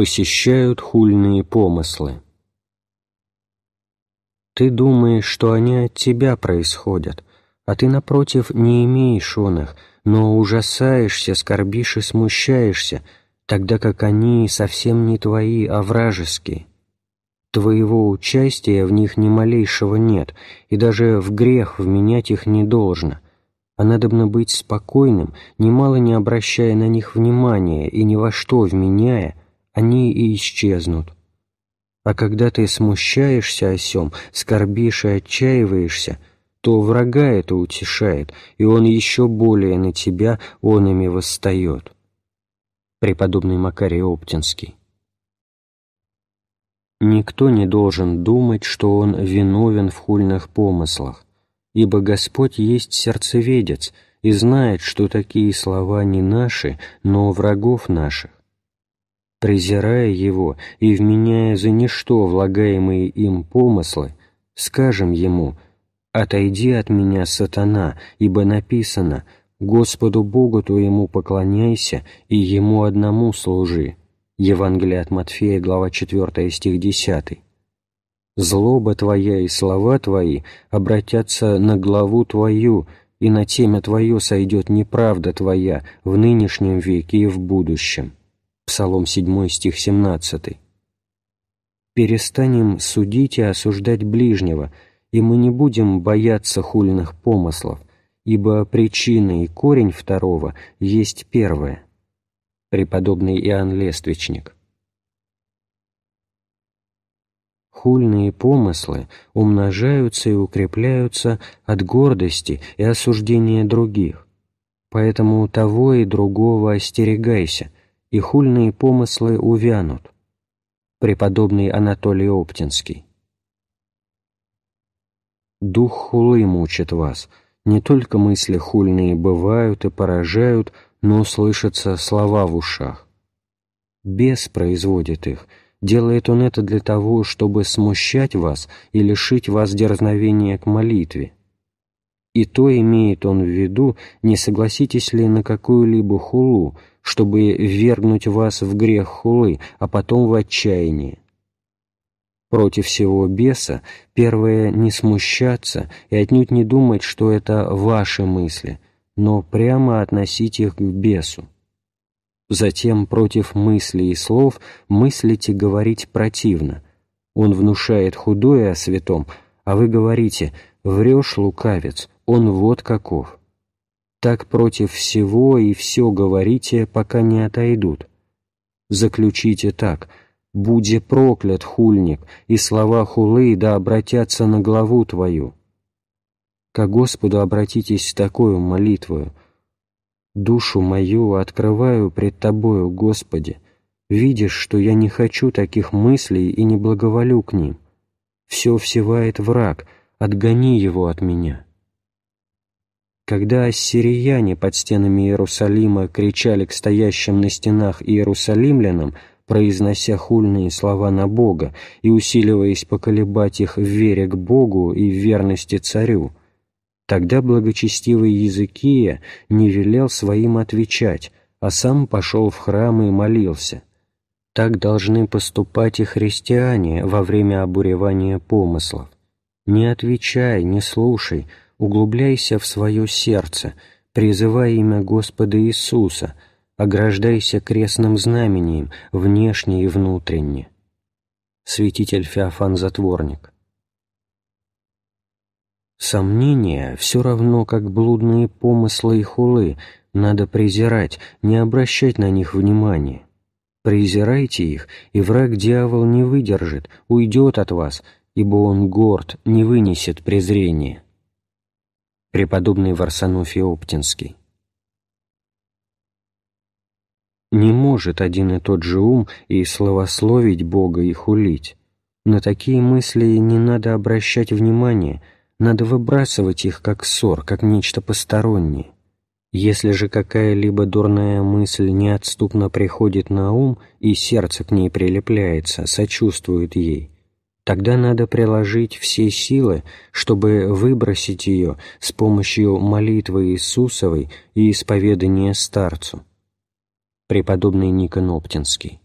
посещают хульные помыслы. Ты думаешь, что они от тебя происходят, а ты, напротив, не имеешь он их, но ужасаешься, скорбишь и смущаешься, тогда как они совсем не твои, а вражеские. Твоего участия в них ни малейшего нет, и даже в грех вменять их не должно, а надобно быть спокойным, немало не обращая на них внимания и ни во что вменяя, они и исчезнут. А когда ты смущаешься о сем, скорбишь и отчаиваешься, то врага это утешает, и он еще более на тебя он ими восстает. Преподобный Макарий Оптинский. Никто не должен думать, что он виновен в хульных помыслах, ибо Господь есть сердцеведец и знает, что такие слова не наши, но врагов наших презирая его и вменяя за ничто влагаемые им помыслы, скажем ему «Отойди от меня, сатана, ибо написано «Господу Богу твоему поклоняйся и Ему одному служи». Евангелие от Матфея, глава 4, стих 10. «Злоба твоя и слова твои обратятся на главу твою, и на темя твое сойдет неправда твоя в нынешнем веке и в будущем». Псалом 7, стих 17. «Перестанем судить и осуждать ближнего, и мы не будем бояться хульных помыслов, ибо причина и корень второго есть первое». Преподобный Иоанн Лествичник. Хульные помыслы умножаются и укрепляются от гордости и осуждения других. Поэтому того и другого остерегайся – и хульные помыслы увянут. Преподобный Анатолий Оптинский. Дух хулы мучит вас. Не только мысли хульные бывают и поражают, но слышатся слова в ушах. Бес производит их. Делает он это для того, чтобы смущать вас и лишить вас дерзновения к молитве. И то имеет он в виду, не согласитесь ли на какую-либо хулу, чтобы ввергнуть вас в грех хулы, а потом в отчаяние. Против всего беса первое — не смущаться и отнюдь не думать, что это ваши мысли, но прямо относить их к бесу. Затем против мыслей и слов мыслить и говорить противно. Он внушает худое о святом, а вы говорите — Врешь, лукавец, он вот каков. Так против всего и все говорите, пока не отойдут. Заключите так, «Буди проклят, хульник, и слова хулы да обратятся на главу твою». Ко Господу обратитесь с такой молитвою. «Душу мою открываю пред Тобою, Господи. Видишь, что я не хочу таких мыслей и не благоволю к ним. Все всевает враг, отгони его от меня». Когда ассирияне под стенами Иерусалима кричали к стоящим на стенах иерусалимлянам, произнося хульные слова на Бога и усиливаясь поколебать их в вере к Богу и в верности царю, тогда благочестивый Языкия не велел своим отвечать, а сам пошел в храм и молился. Так должны поступать и христиане во время обуревания помыслов. Не отвечай, не слушай, углубляйся в свое сердце, призывай имя Господа Иисуса, ограждайся крестным знамением, внешне и внутренне. Святитель Феофан Затворник Сомнения все равно, как блудные помыслы и хулы, надо презирать, не обращать на них внимания. Презирайте их, и враг-дьявол не выдержит, уйдет от вас — ибо он горд, не вынесет презрения. Преподобный Варсануфий Оптинский. Не может один и тот же ум и словословить Бога и хулить. На такие мысли не надо обращать внимания, надо выбрасывать их как ссор, как нечто постороннее. Если же какая-либо дурная мысль неотступно приходит на ум, и сердце к ней прилепляется, сочувствует ей, тогда надо приложить все силы, чтобы выбросить ее с помощью молитвы Иисусовой и исповедания старцу. Преподобный Никон Оптинский